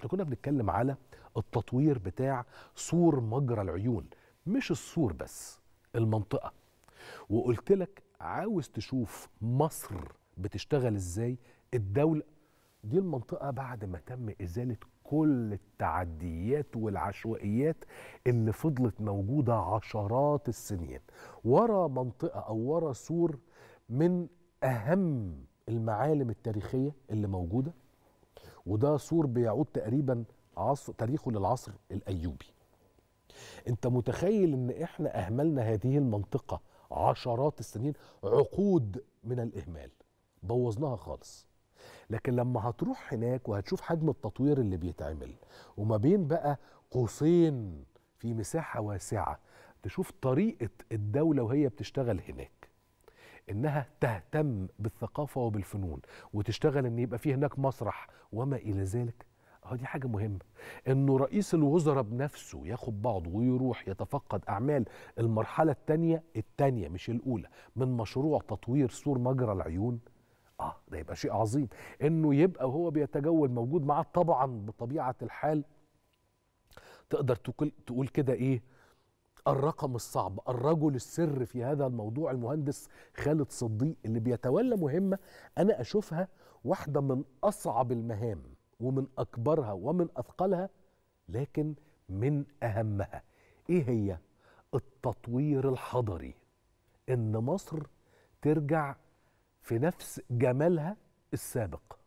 احنا كنا بنتكلم على التطوير بتاع سور مجرى العيون مش السور بس المنطقة وقلت لك عاوز تشوف مصر بتشتغل ازاي الدولة دي المنطقة بعد ما تم إزالة كل التعديات والعشوائيات اللي فضلت موجودة عشرات السنين ورا منطقة أو ورا سور من أهم المعالم التاريخية اللي موجودة وده سور بيعود تقريبا عصر تاريخه للعصر الايوبي انت متخيل ان احنا اهملنا هذه المنطقه عشرات السنين عقود من الاهمال بوظناها خالص لكن لما هتروح هناك وهتشوف حجم التطوير اللي بيتعمل وما بين بقى قوسين في مساحه واسعه تشوف طريقه الدوله وهي بتشتغل هناك انها تهتم بالثقافه وبالفنون وتشتغل ان يبقى في هناك مسرح وما الى ذلك اهو دي حاجه مهمه انه رئيس الوزراء بنفسه ياخد بعضه ويروح يتفقد اعمال المرحله الثانيه الثانيه مش الاولى من مشروع تطوير سور مجرى العيون اه ده يبقى شيء عظيم انه يبقى وهو بيتجول موجود معاه طبعا بطبيعه الحال تقدر تقول كده ايه الرقم الصعب الرجل السر في هذا الموضوع المهندس خالد صديق اللي بيتولى مهمة أنا أشوفها واحدة من أصعب المهام ومن أكبرها ومن أثقلها لكن من أهمها إيه هي؟ التطوير الحضري إن مصر ترجع في نفس جمالها السابق